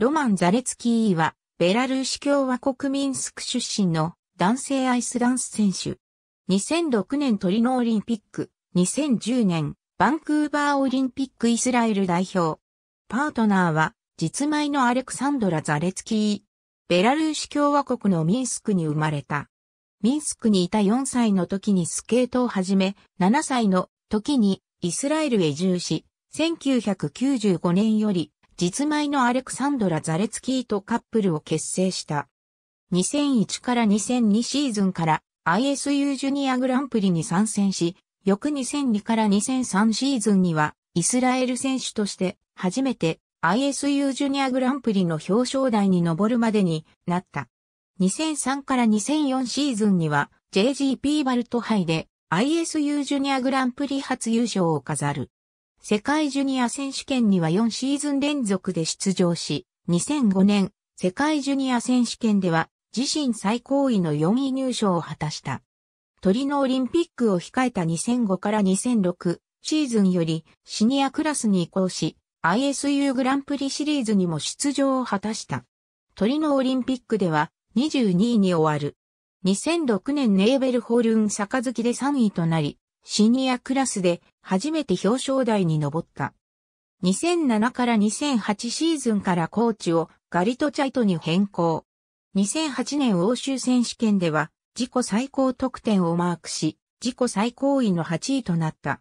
ロマン・ザレツキーは、ベラルーシ共和国ミンスク出身の男性アイスダンス選手。2006年トリノオリンピック、2010年バンクーバーオリンピックイスラエル代表。パートナーは実米のアレクサンドラ・ザレツキー。ベラルーシ共和国のミンスクに生まれた。ミンスクにいた4歳の時にスケートを始め、7歳の時にイスラエルへ移住し、1995年より実米のアレクサンドラ・ザレツキーとカップルを結成した。2001から2002シーズンから ISU ジュニアグランプリに参戦し、翌2002から2003シーズンにはイスラエル選手として初めて ISU ジュニアグランプリの表彰台に上るまでになった。2003から2004シーズンには JGP バルト杯で ISU ジュニアグランプリ初優勝を飾る。世界ジュニア選手権には4シーズン連続で出場し、2005年、世界ジュニア選手権では自身最高位の4位入賞を果たした。トリノオリンピックを控えた2005から2006シーズンよりシニアクラスに移行し、ISU グランプリシリーズにも出場を果たした。トリノオリンピックでは22位に終わる。2006年ネーベルホルン坂月で3位となり、シニアクラスで初めて表彰台に上った。2007から2008シーズンからコーチをガリトチャイトに変更。2008年欧州選手権では自己最高得点をマークし、自己最高位の8位となった。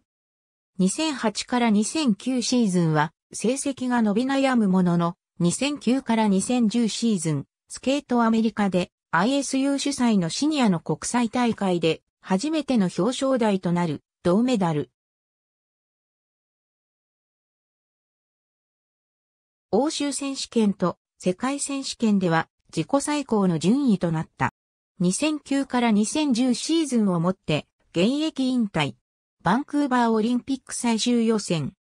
2008から2009シーズンは成績が伸び悩むものの、2009から2010シーズン、スケートアメリカで ISU 主催のシニアの国際大会で初めての表彰台となる銅メダル。欧州選手権と世界選手権では自己最高の順位となった。2009から2010シーズンをもって現役引退。バンクーバーオリンピック最終予選。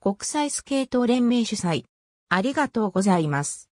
国際スケート連盟主催。ありがとうございます。